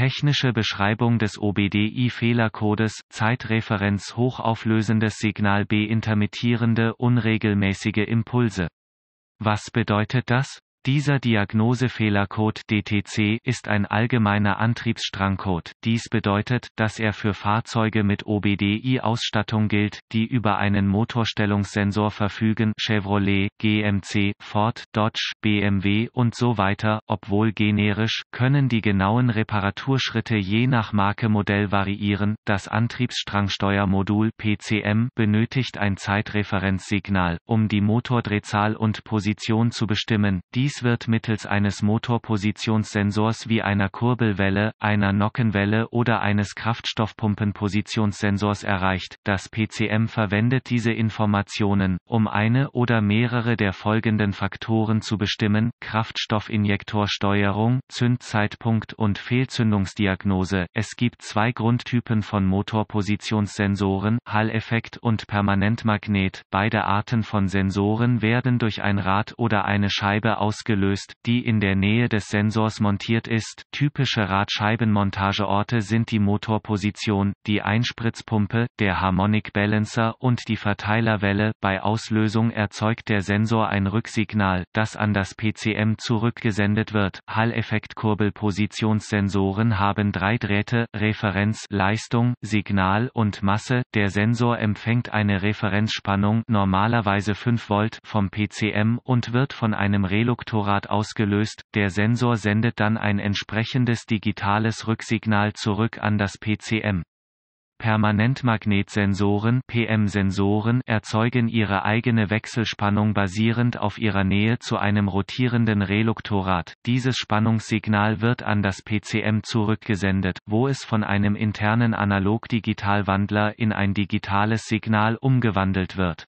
Technische Beschreibung des OBDI-Fehlercodes, Zeitreferenz hochauflösendes Signal B intermittierende unregelmäßige Impulse. Was bedeutet das? Dieser Diagnosefehlercode DTC ist ein allgemeiner Antriebsstrangcode. Dies bedeutet, dass er für Fahrzeuge mit OBDI-Ausstattung gilt, die über einen Motorstellungssensor verfügen, Chevrolet, GMC, Ford, Dodge, BMW und so weiter. Obwohl generisch, können die genauen Reparaturschritte je nach Marke variieren. Das Antriebsstrangsteuermodul PCM benötigt ein Zeitreferenzsignal, um die Motordrehzahl und Position zu bestimmen. Dies dies wird mittels eines Motorpositionssensors wie einer Kurbelwelle, einer Nockenwelle oder eines Kraftstoffpumpenpositionssensors erreicht. Das PCM verwendet diese Informationen, um eine oder mehrere der folgenden Faktoren zu bestimmen: Kraftstoffinjektorsteuerung, Zündzeitpunkt und Fehlzündungsdiagnose. Es gibt zwei Grundtypen von Motorpositionssensoren, hall und Permanentmagnet. Beide Arten von Sensoren werden durch ein Rad oder eine Scheibe aus ausgelöst, die in der Nähe des Sensors montiert ist. Typische Radscheibenmontageorte sind die Motorposition, die Einspritzpumpe, der Harmonic Balancer und die Verteilerwelle. Bei Auslösung erzeugt der Sensor ein Rücksignal, das an das PCM zurückgesendet wird. hall kurbelpositionssensoren haben drei Drähte, Referenz, Leistung, Signal und Masse. Der Sensor empfängt eine Referenzspannung normalerweise 5 Volt vom PCM und wird von einem Relukt Motorrad ausgelöst, der Sensor sendet dann ein entsprechendes digitales Rücksignal zurück an das PCM. Permanentmagnetsensoren PM-Sensoren erzeugen ihre eigene Wechselspannung basierend auf ihrer Nähe zu einem rotierenden Reluktorat. Dieses Spannungssignal wird an das PCM zurückgesendet, wo es von einem internen Analog-Digitalwandler in ein digitales Signal umgewandelt wird.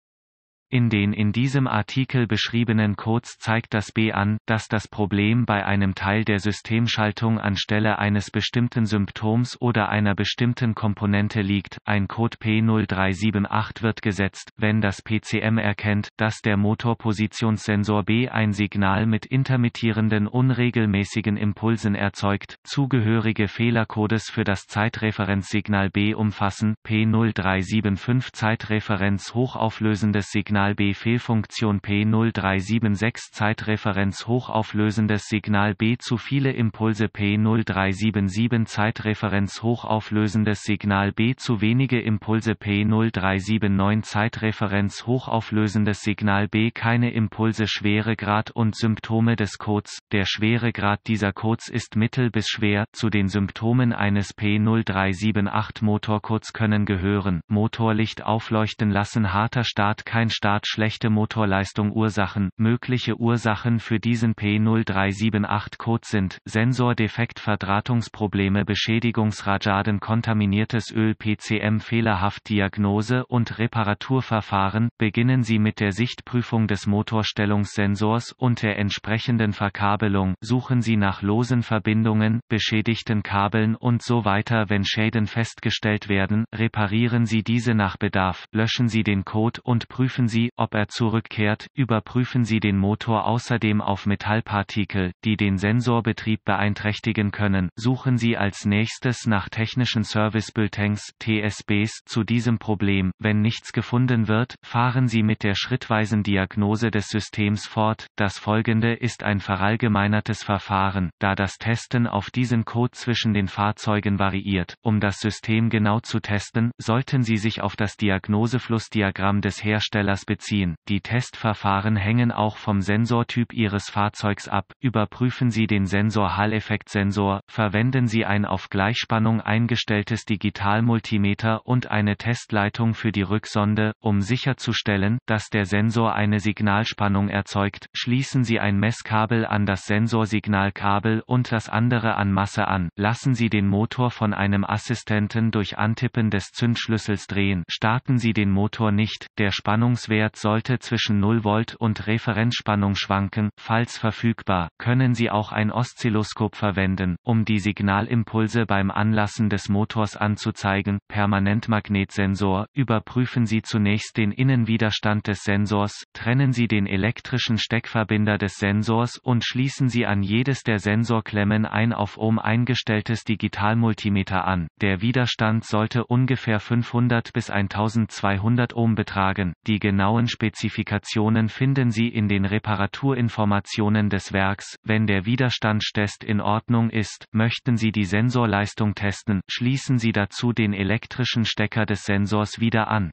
In den in diesem Artikel beschriebenen Codes zeigt das B an, dass das Problem bei einem Teil der Systemschaltung anstelle eines bestimmten Symptoms oder einer bestimmten Komponente liegt. Ein Code P0378 wird gesetzt, wenn das PCM erkennt, dass der Motorpositionssensor B ein Signal mit intermittierenden unregelmäßigen Impulsen erzeugt. Zugehörige Fehlercodes für das Zeitreferenzsignal B umfassen P0375 Zeitreferenz hochauflösendes Signal Signal B Fehlfunktion P0376 Zeitreferenz hochauflösendes Signal B zu viele Impulse P0377 Zeitreferenz hochauflösendes Signal B zu wenige Impulse P0379 Zeitreferenz hochauflösendes Signal B keine Impulse Schweregrad und Symptome des Codes Der Schweregrad dieser Codes ist mittel bis schwer zu den Symptomen eines P0378 Motorcodes können gehören Motorlicht aufleuchten lassen harter Start kein Start Start schlechte Motorleistung Ursachen Mögliche Ursachen für diesen P0378-Code sind Sensordefekt Verdrahtungsprobleme Beschädigungsrajaden kontaminiertes Öl PCM fehlerhaft Diagnose und Reparaturverfahren Beginnen Sie mit der Sichtprüfung des Motorstellungssensors und der entsprechenden Verkabelung Suchen Sie nach losen Verbindungen, beschädigten Kabeln und so weiter Wenn Schäden festgestellt werden, reparieren Sie diese nach Bedarf, löschen Sie den Code und prüfen Sie Sie, ob er zurückkehrt, überprüfen Sie den Motor außerdem auf Metallpartikel, die den Sensorbetrieb beeinträchtigen können, suchen Sie als nächstes nach technischen Service Bulletins TSBs zu diesem Problem, wenn nichts gefunden wird, fahren Sie mit der schrittweisen Diagnose des Systems fort, das folgende ist ein verallgemeinertes Verfahren, da das Testen auf diesen Code zwischen den Fahrzeugen variiert, um das System genau zu testen, sollten Sie sich auf das Diagnoseflussdiagramm des Herstellers Anlass beziehen. Die Testverfahren hängen auch vom Sensortyp Ihres Fahrzeugs ab. Überprüfen Sie den Sensor Hall-Effekt-Sensor, verwenden Sie ein auf Gleichspannung eingestelltes Digitalmultimeter und eine Testleitung für die Rücksonde, um sicherzustellen, dass der Sensor eine Signalspannung erzeugt. Schließen Sie ein Messkabel an das Sensorsignalkabel und das andere an Masse an. Lassen Sie den Motor von einem Assistenten durch Antippen des Zündschlüssels drehen. Starten Sie den Motor nicht, der Spannungswert Messwert sollte zwischen 0 Volt und Referenzspannung schwanken. Falls verfügbar, können Sie auch ein Oszilloskop verwenden, um die Signalimpulse beim Anlassen des Motors anzuzeigen. Permanentmagnetsensor, überprüfen Sie zunächst den Innenwiderstand des Sensors, trennen Sie den elektrischen Steckverbinder des Sensors und schließen Sie an jedes der Sensorklemmen ein auf Ohm eingestelltes Digitalmultimeter an. Der Widerstand sollte ungefähr 500 bis 1200 Ohm betragen. Die genau genauen Spezifikationen finden Sie in den Reparaturinformationen des Werks. Wenn der Widerstandstest in Ordnung ist, möchten Sie die Sensorleistung testen, schließen Sie dazu den elektrischen Stecker des Sensors wieder an.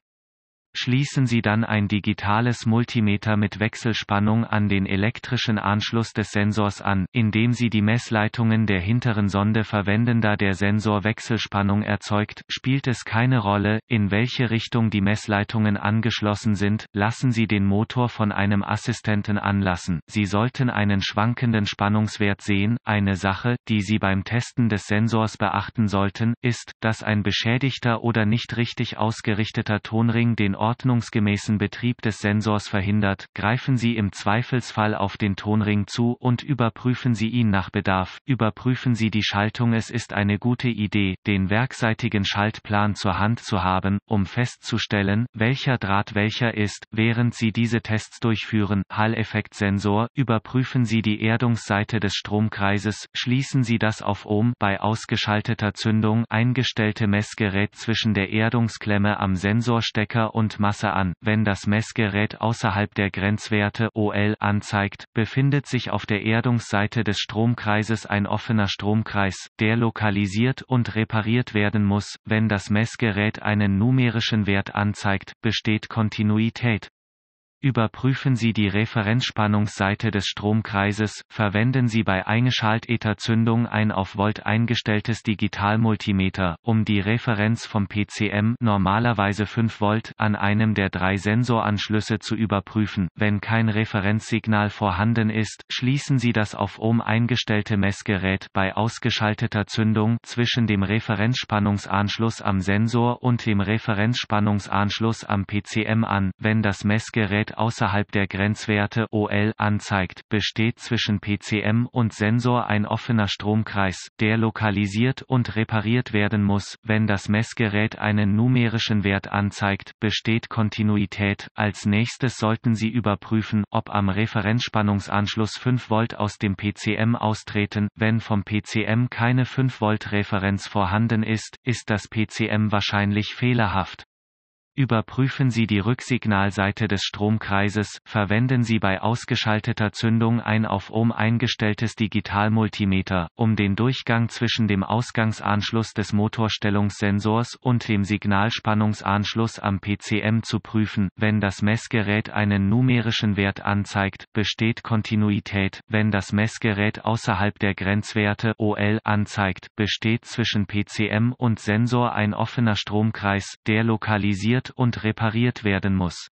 Schließen Sie dann ein digitales Multimeter mit Wechselspannung an den elektrischen Anschluss des Sensors an, indem Sie die Messleitungen der hinteren Sonde verwenden. Da der Sensor Wechselspannung erzeugt, spielt es keine Rolle, in welche Richtung die Messleitungen angeschlossen sind. Lassen Sie den Motor von einem Assistenten anlassen. Sie sollten einen schwankenden Spannungswert sehen. Eine Sache, die Sie beim Testen des Sensors beachten sollten, ist, dass ein beschädigter oder nicht richtig ausgerichteter Tonring den Ort ordnungsgemäßen Betrieb des Sensors verhindert, greifen Sie im Zweifelsfall auf den Tonring zu und überprüfen Sie ihn nach Bedarf, überprüfen Sie die Schaltung. Es ist eine gute Idee, den werkseitigen Schaltplan zur Hand zu haben, um festzustellen, welcher Draht welcher ist, während Sie diese Tests durchführen. Hall-Effekt-Sensor, überprüfen Sie die Erdungsseite des Stromkreises, schließen Sie das auf Ohm bei ausgeschalteter Zündung eingestellte Messgerät zwischen der Erdungsklemme am Sensorstecker und und Masse an. Wenn das Messgerät außerhalb der Grenzwerte OL anzeigt, befindet sich auf der Erdungsseite des Stromkreises ein offener Stromkreis, der lokalisiert und repariert werden muss. Wenn das Messgerät einen numerischen Wert anzeigt, besteht Kontinuität. Überprüfen Sie die Referenzspannungsseite des Stromkreises, verwenden Sie bei eingeschalteter Zündung ein auf Volt eingestelltes Digitalmultimeter, um die Referenz vom PCM normalerweise 5 Volt an einem der drei Sensoranschlüsse zu überprüfen. Wenn kein Referenzsignal vorhanden ist, schließen Sie das auf Ohm eingestellte Messgerät bei ausgeschalteter Zündung zwischen dem Referenzspannungsanschluss am Sensor und dem Referenzspannungsanschluss am PCM an. Wenn das Messgerät Sicherheit außerhalb der Grenzwerte OL anzeigt, besteht zwischen PCM und Sensor ein offener Stromkreis, der lokalisiert und repariert werden muss. Wenn das Messgerät einen numerischen Wert anzeigt, besteht Kontinuität. Als nächstes sollten Sie überprüfen, ob am Referenzspannungsanschluss 5 Volt aus dem PCM austreten. Wenn vom PCM keine 5 Volt Referenz vorhanden ist, ist das PCM wahrscheinlich fehlerhaft. Überprüfen Sie die Rücksignalseite des Stromkreises, verwenden Sie bei ausgeschalteter Zündung ein auf Ohm eingestelltes Digitalmultimeter, um den Durchgang zwischen dem Ausgangsanschluss des Motorstellungssensors und dem Signalspannungsanschluss am PCM zu prüfen. Wenn das Messgerät einen numerischen Wert anzeigt, besteht Kontinuität. Wenn das Messgerät außerhalb der Grenzwerte OL anzeigt, besteht zwischen PCM und Sensor ein offener Stromkreis, der lokalisiert und repariert werden muss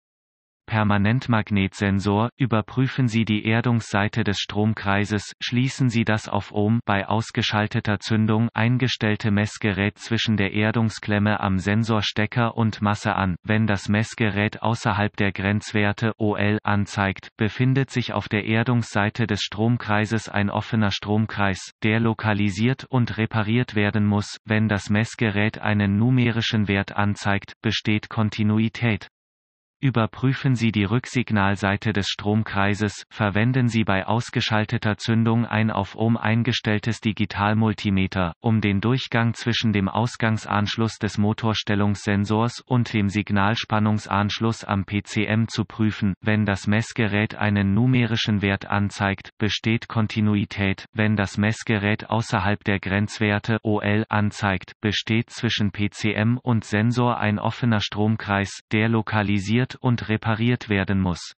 Permanentmagnetsensor, überprüfen Sie die Erdungsseite des Stromkreises, schließen Sie das auf Ohm bei ausgeschalteter Zündung eingestellte Messgerät zwischen der Erdungsklemme am Sensorstecker und Masse an. Wenn das Messgerät außerhalb der Grenzwerte OL anzeigt, befindet sich auf der Erdungsseite des Stromkreises ein offener Stromkreis, der lokalisiert und repariert werden muss. Wenn das Messgerät einen numerischen Wert anzeigt, besteht Kontinuität. Überprüfen Sie die Rücksignalseite des Stromkreises, verwenden Sie bei ausgeschalteter Zündung ein auf Ohm eingestelltes Digitalmultimeter, um den Durchgang zwischen dem Ausgangsanschluss des Motorstellungssensors und dem Signalspannungsanschluss am PCM zu prüfen. Wenn das Messgerät einen numerischen Wert anzeigt, besteht Kontinuität. Wenn das Messgerät außerhalb der Grenzwerte OL anzeigt, besteht zwischen PCM und Sensor ein offener Stromkreis, der lokalisiert und repariert werden muss.